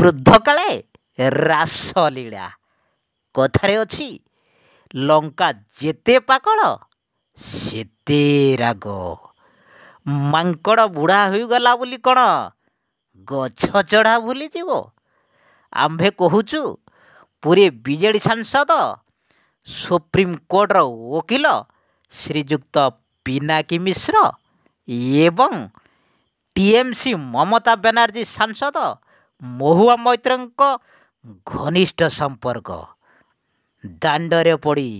ବୃଦ୍ଧ କାଳେ ଲୀଳା କଥାରେ ଅଛି ଲଙ୍କା ଯେତେ ପାକଳ ସେତେ ରାଗ ମାଙ୍କଡ଼ ବୁଢ଼ା ହୋଇଗଲା ବୋଲି କ'ଣ ଗଛ ଚଢ଼ା ଭୁଲିଯିବ ଆମ୍ଭେ କହୁଛୁ ପୁରୀ ବିଜେଡ଼ି ସାଂସଦ ସୁପ୍ରିମକୋର୍ଟର ଓକିଲ ଶ୍ରୀଯୁକ୍ତ ପିନାକୀ ମିଶ୍ର ଏବଂ ଟିଏମ୍ସି ମମତା ବାନାର୍ଜୀ ସାଂସଦ ମହୁଆ ମୈତ୍ରଙ୍କ ଘନିଷ୍ଠ ସମ୍ପର୍କ ଦାଣ୍ଡରେ ପଡ଼ି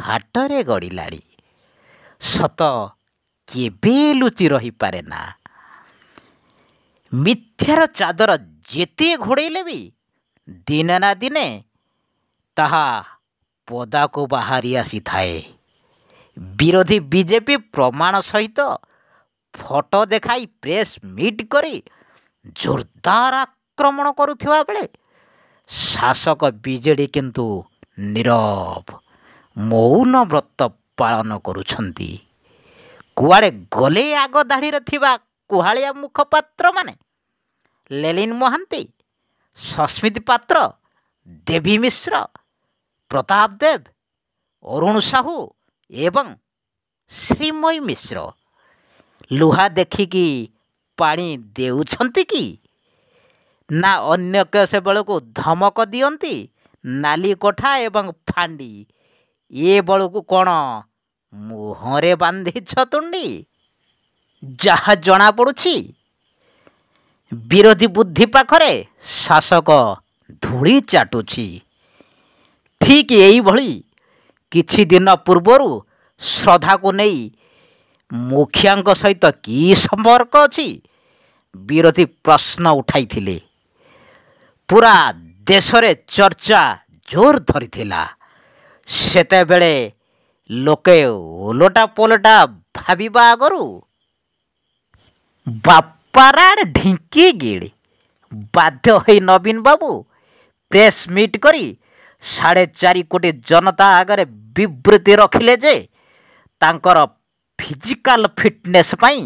ହାଟରେ ଗଡ଼ିଲାଣି ସତ କେବେ ଲୁଚି ରହିପାରେ ନା ମିଥ୍ୟାର ଚାଦର ଯେତେ ଘୋଡ଼େଇଲେ ବି ଦିନେ ନା ଦିନେ ତାହା ପଦାକୁ ବାହାରି ଆସିଥାଏ ବିରୋଧୀ ବିଜେପି ପ୍ରମାଣ ସହିତ ଫଟୋ ଦେଖାଇ ପ୍ରେସ୍ ମିଟ୍ କରି ଜୋରଦାର ଆକ୍ରମଣ କରୁଥିବା ବେଳେ ଶାସକ ବିଜେଡ଼ି କିନ୍ତୁ ନିରବ ମୌନ ବ୍ରତ ପାଳନ କରୁଛନ୍ତି କୁଆଡ଼େ ଗଲେ ଆଗ ଧାଡ଼ିରେ ଥିବା କୁହାଳିଆ ମୁଖପାତ୍ରମାନେ ଲେଲିନ ମହାନ୍ତି ସସ୍ମିତ ପାତ୍ର ଦେବୀ ମିଶ୍ର ପ୍ରତାପ ଦେବ ଅରୁଣ ସାହୁ ଏବଂ ଶ୍ରୀମୟୀ ମିଶ୍ର ଲୁହା ଦେଖିକି ପାଣି ଦେଉଛନ୍ତି କି ନା ଅନ୍ୟ କେଶ ବେଳକୁ ଧମକ ଦିଅନ୍ତି ନାଲି କୋଠା ଏବଂ ଫାଣ୍ଡି ଏ ବେଳକୁ କ'ଣ ମୁହଁରେ ବାନ୍ଧିଛ ତୁଣ୍ଡି ଯାହା ଜଣାପଡ଼ୁଛି ବିରୋଧୀ ବୁଦ୍ଧି ପାଖରେ ଶାସକ ଧୂଳି ଚାଟୁଛି ଠିକ୍ ଏଇଭଳି କିଛି ଦିନ ପୂର୍ବରୁ ଶ୍ରଦ୍ଧାକୁ ନେଇ ମୁଖିଆଙ୍କ ସହିତ କି ସମ୍ପର୍କ ଅଛି ବିରୋଧୀ ପ୍ରଶ୍ନ ଉଠାଇଥିଲେ ପୁରା ଦେଶରେ ଚର୍ଚ୍ଚା ଜୋର ଧରିଥିଲା ସେତେବେଳେ ଲୋକେ ଓଲଟା ପଲଟା ଭାବିବା ଆଗରୁ ବାପାରାଡ଼ ଢିଙ୍କି ଗିଡ଼ି ବାଧ୍ୟ ହୋଇ ନବୀନ ବାବୁ ପ୍ରେସ୍ ମିଟ୍ କରି ସାଢ଼େ ଚାରି କୋଟି ଜନତା ଆଗରେ ବିବୃତ୍ତି ରଖିଲେ ଯେ ତାଙ୍କର ଫିଜିକାଲ ଫିଟନେସ୍ ପାଇଁ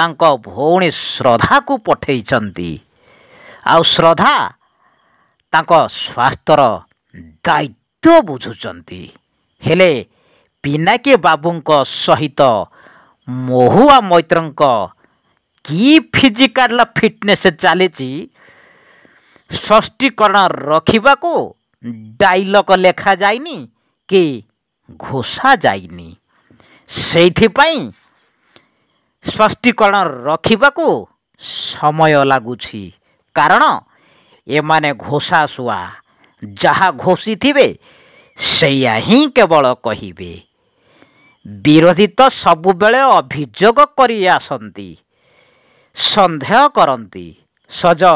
ତାଙ୍କ ଭଉଣୀ ଶ୍ରଦ୍ଧାକୁ ପଠେଇଛନ୍ତି ଆଉ ଶ୍ରଦ୍ଧା ତାଙ୍କ ସ୍ୱାସ୍ଥ୍ୟର ଦାୟିତ୍ୱ ବୁଝୁଛନ୍ତି ହେଲେ ପିନାକୀ ବାବୁଙ୍କ ସହିତ ମହୁଆ ମୈତ୍ରଙ୍କ କି ଫିଜିକାଲ ଫିଟନେସ୍ ଚାଲିଛି ସ୍ପଷ୍ଟୀକରଣ ରଖିବାକୁ ଡାଇଲଗ ଲେଖାଯାଇନି କି ଘୋଷା ଯାଇନି ସେଇଥିପାଇଁ ସ୍ପଷ୍ଟୀକରଣ ରଖିବାକୁ ସମୟ ଲାଗୁଛି କାରଣ ଏମାନେ ଘୋଷା ଶୁଆ ଯାହା ଘୋଷିଥିବେ ସେଇଆ ହିଁ କେବଳ କହିବେ ବିରୋଧୀ ତ ସବୁବେଳେ ଅଭିଯୋଗ କରି ଆସନ୍ତି ସନ୍ଦେହ କରନ୍ତି ସଜ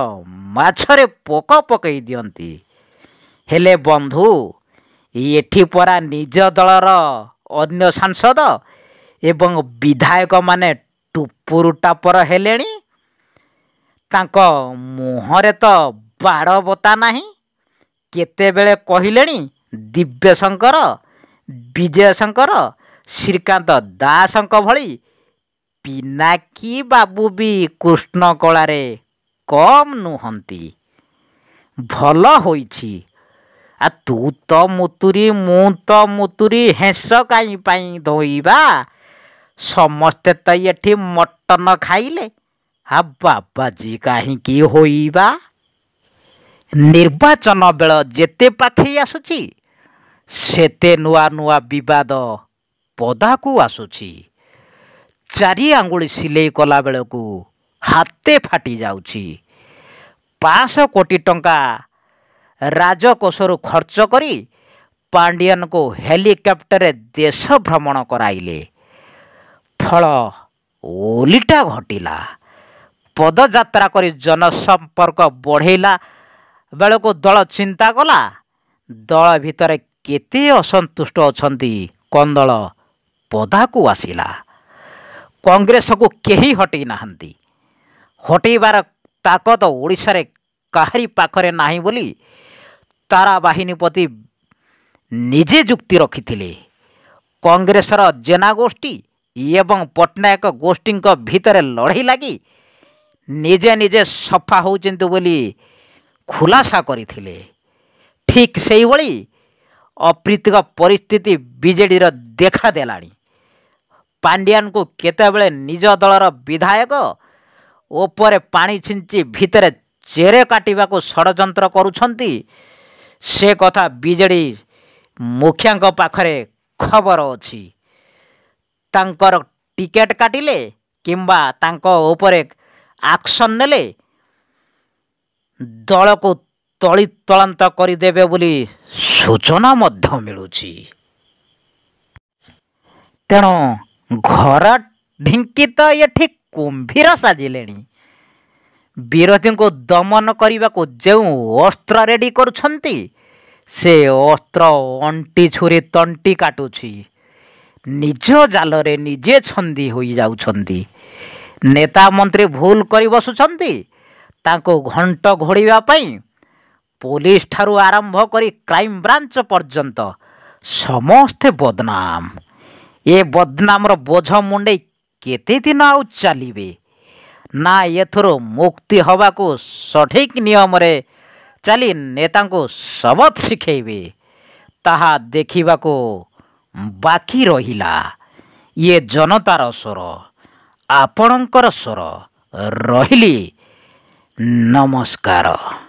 ମାଛରେ ପୋକ ପକାଇ ଦିଅନ୍ତି ହେଲେ ବନ୍ଧୁ ଏଠି ପରା ନିଜ ଦଳର ଅନ୍ୟ ସାଂସଦ ଏବଂ ବିଧାୟକମାନେ ଟୁପୁରୁଟାପର ହେଲେଣି ତାଙ୍କ ମୁହଁରେ ତ ବାଡ଼ ବତା ନାହିଁ କେତେବେଳେ କହିଲେଣି ଦିବ୍ୟଶଙ୍କର ବିଜୟ ଶଙ୍କର ଶ୍ରୀକାନ୍ତ ଦାସଙ୍କ ଭଳି ପିନାକି ବାବୁ ବି କୃଷ୍ଣ କଳାରେ କମ୍ ନୁହନ୍ତି ଭଲ ହୋଇଛି ଆ ତୁ ତ ମୁତୁରି ମୁଁ ତ ମୁତୁରି ହେଁସ କାହିଁ ପାଇଁ ଧୋଇବା ସମସ୍ତେ ତ ଏଠି ମଟନ ଖାଇଲେ ବାବାଜୀ କାହିଁକି ହୋଇବା ନିର୍ବାଚନ ବେଳ ଯେତେ ପାଖେଇ ଆସୁଛି ସେତେ ନୂଆ ନୂଆ ବିବାଦ ପଦାକୁ ଆସୁଛି ଚାରି ଆଙ୍ଗୁଳି ସିଲେଇ କଲାବେଳକୁ ହାତେ ଫାଟି ଯାଉଛି ପାଞ୍ଚଶହ କୋଟି ଟଙ୍କା ରାଜକୋଷରୁ ଖର୍ଚ୍ଚ କରି ପାଣ୍ଡିଆନଙ୍କୁ ହେଲିକପ୍ଟରରେ ଦେଶ ଭ୍ରମଣ କରାଇଲେ ଫଳ ଓଲିଟା ଘଟିଲା ପଦଯାତ୍ରା କରି ଜନସମ୍ପର୍କ ବଢ଼େଇଲା ବେଳକୁ ଦଳ ଚିନ୍ତା କଲା ଦଳ ଭିତରେ କେତେ ଅସନ୍ତୁଷ୍ଟ ଅଛନ୍ତି କନ୍ଦଳ ପଦାକୁ ଆସିଲା କଂଗ୍ରେସକୁ କେହି ହଟେଇ ନାହାନ୍ତି ହଟେଇବାର ତାକତ ଓଡ଼ିଶାରେ କାହାରି ପାଖରେ ନାହିଁ ବୋଲି ତାରା ବାହିନୀପତି ନିଜେ ଯୁକ୍ତି ରଖିଥିଲେ କଂଗ୍ରେସର ଜେନା ଗୋଷ୍ଠୀ ଏବଂ ପଟ୍ଟନାୟକ ଗୋଷ୍ଠୀଙ୍କ ଭିତରେ ଲଢ଼େଇ ଲାଗି ନିଜେ ନିଜେ ସଫା ହେଉଛନ୍ତି ବୋଲି ଖୁଲାସା କରିଥିଲେ ଠିକ୍ ସେଇଭଳି ଅପ୍ରୀତିକ ପରିସ୍ଥିତି ବିଜେଡ଼ିର ଦେଖାଦେଲାଣି ପାଣ୍ଡିଆନଙ୍କୁ କେତେବେଳେ ନିଜ ଦଳର ବିଧାୟକ ଉପରେ ପାଣି ଛିଞ୍ଚି ଭିତରେ ଚେରେ କାଟିବାକୁ ଷଡ଼ଯନ୍ତ୍ର କରୁଛନ୍ତି ସେ କଥା ବିଜେଡ଼ି ମୁଖିଆଙ୍କ ପାଖରେ ଖବର ଅଛି ତାଙ୍କର ଟିକେଟ୍ କାଟିଲେ କିମ୍ବା ତାଙ୍କ ଉପରେ ଆକ୍ସନ୍ ନେଲେ ଦଳକୁ ତଳି ତଳାନ୍ତ କରିଦେବେ ବୋଲି ସୂଚନା ମଧ୍ୟ ମିଳୁଛି ତେଣୁ ଘର ଢିଙ୍କି ତ ଏଠି କୁମ୍ଭୀର ସାଜିଲେଣି ବିରୋଧୀଙ୍କୁ ଦମନ କରିବାକୁ ଯେଉଁ ଅସ୍ତ୍ର ରେଡ଼ି କରୁଛନ୍ତି ସେ ଅସ୍ତ୍ର ଅଣ୍ଟି ଛୁରୀ ତଣ୍ଟି କାଟୁଛି ନିଜ ଜାଲରେ ନିଜେ ଛନ୍ଦି ହୋଇଯାଉଛନ୍ତି नेता मन्त्री भुल गरिबसु घन्ट पुलिस पोलिस आरंभ आरम्भकरी क्राइम ब्रांच पर्यन्त समस्ते बदनाम ए बदनाम र बोझ मुडेदिन आउँदै नुक्तिक सठिक नियमले चली नेता शबत सिखे तहा देखाको बाकी र इ जनतार स्वर ଆପଣଙ୍କର ସ୍ୱର ରହିଲି ନମସ୍କାର